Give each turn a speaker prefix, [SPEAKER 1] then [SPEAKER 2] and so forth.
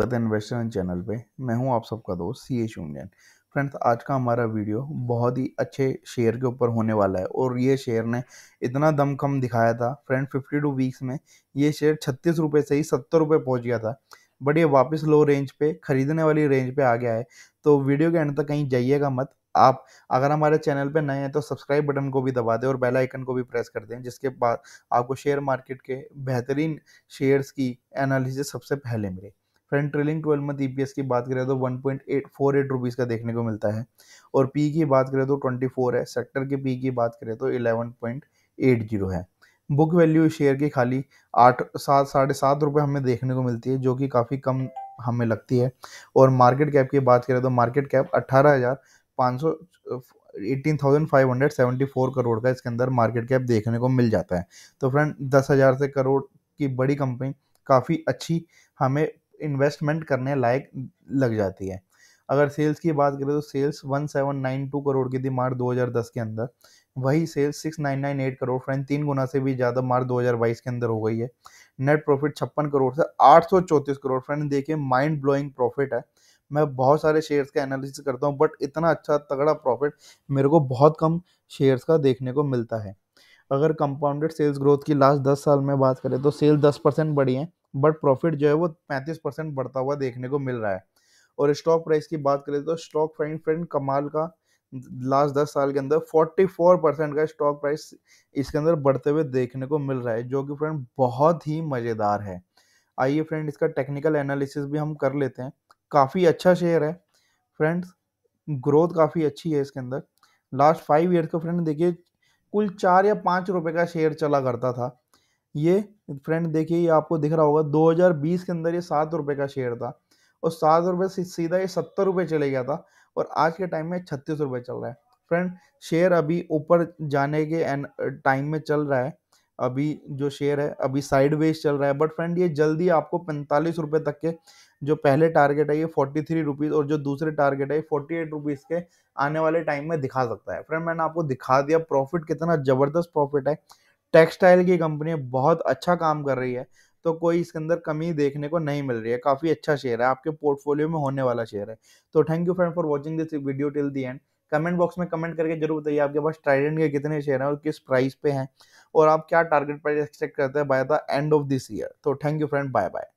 [SPEAKER 1] Bharat channel पे मैं हूं आप सबका दोस्त सी एच यूनियन फ्रेंड्स आज का हमारा वीडियो बहुत ही अच्छे शेयर के ऊपर होने वाला है और ये शेयर ने इतना दम कम दिखाया था फ्रेंड 52 वीक्स में ये शेयर छत्तीस रुपये से ही सत्तर रुपये पहुँच गया था बट ये वापस लो रेंज पे ख़रीदने वाली रेंज पे आ गया है तो वीडियो के एंड तक कहीं जाइएगा मत आप अगर हमारे चैनल पर नए हैं तो सब्सक्राइब बटन को भी दबा दें और बेल आइकन को भी प्रेस कर दें जिसके बाद आपको शेयर मार्केट के बेहतरीन शेयर्स की एनालिसिस सबसे पहले मिले friend trailing twelve month E की बात करें तो one point eight four eight rupees का देखने को मिलता है और पी की बात करें तो ट्वेंटी फोर है सेक्टर के पी की बात करें तो एलेवन पॉइंट एट जीरो है बुक वैल्यू शेयर की खाली आठ सात साढ़े सात रुपये हमें देखने को मिलती है जो कि काफ़ी कम हमें लगती है और मार्केट कैप की बात करें तो मार्केट कैप अट्ठारह हज़ार पाँच सौ eighteen thousand five hundred seventy four crore का इसके अंदर मार्केट कैप देखने को मिल जाता है तो फ्रेंड दस हज़ार से करोड़ की बड़ी कंपनी काफ़ी अच्छी हमें इन्वेस्टमेंट करने लायक लग जाती है अगर सेल्स की बात करें तो सेल्स 1792 करोड़ की थी मार्च 2010 के अंदर वही सेल्स 6998 करोड़ फ्रेंड तीन गुना से भी ज़्यादा मार्च 2022 के अंदर हो गई है नेट प्रॉफिट छप्पन करोड़ से आठ करोड़ फ्रेंड देखिए माइंड ब्लोइंग प्रॉफिट है मैं बहुत सारे शेयर्स का एनालिसिस करता हूँ बट इतना अच्छा तगड़ा प्रॉफिट मेरे को बहुत कम शेयर्स का देखने को मिलता है अगर कंपाउंडेड सेल्स ग्रोथ की लास्ट दस साल में बात करें तो सेल्स दस परसेंट बढ़ी हैं बट प्रॉफिट जो है वो पैंतीस परसेंट बढ़ता हुआ देखने को मिल रहा है और स्टॉक प्राइस की बात करें तो स्टॉक फ्रेंड फ्रेंड कमाल का लास्ट दस साल के अंदर फोर्टी फोर परसेंट का स्टॉक प्राइस इसके अंदर बढ़ते हुए देखने को मिल रहा है जो कि फ्रेंड बहुत ही मज़ेदार है आइए फ्रेंड इसका टेक्निकल एनालिसिस भी हम कर लेते हैं काफ़ी अच्छा शेयर है फ्रेंड्स ग्रोथ काफ़ी अच्छी है इसके अंदर लास्ट फाइव ईयर्स का फ्रेंड देखिए कुल चार या पाँच रुपये का शेयर चला करता था ये फ्रेंड देखिए ये आपको दिख रहा होगा 2020 के अंदर ये सात रुपये का शेयर था और सात रुपये से सीधा ये सत्तर रुपये चले गया था और आज के टाइम में छत्तीस रुपये चल रहा है फ्रेंड शेयर अभी ऊपर जाने के एंड टाइम में चल रहा है अभी जो शेयर है अभी साइडवेज चल रहा है बट फ्रेंड ये जल्दी आपको पैंतालीस रुपये तक के जो पहले टारगेट है ये फोर्टी थ्री रुपीज़ और जो दूसरे टारगेट है ये फोर्टी एट रुपीज़ के आने वाले टाइम में दिखा सकता है फ्रेंड मैंने आपको दिखा दिया प्रॉफिट कितना ज़बरदस्त प्रॉफिट है टेक्सटाइल की कंपनी बहुत अच्छा काम कर रही है तो कोई इसके अंदर कमी देखने को नहीं मिल रही है काफ़ी अच्छा शेयर है आपके पोर्टफोलियो में होने वाला शेयर है तो thank you friend for watching this video till the end comment box में कमेंट करके जरूर बताइए आपके पास ट्राइडेंट के कितने शेयर हैं और किस प्राइस पे हैं और आप क्या टारगेट प्राइस एक्सपेक्ट करते हैं by the end of this year तो thank you friend bye bye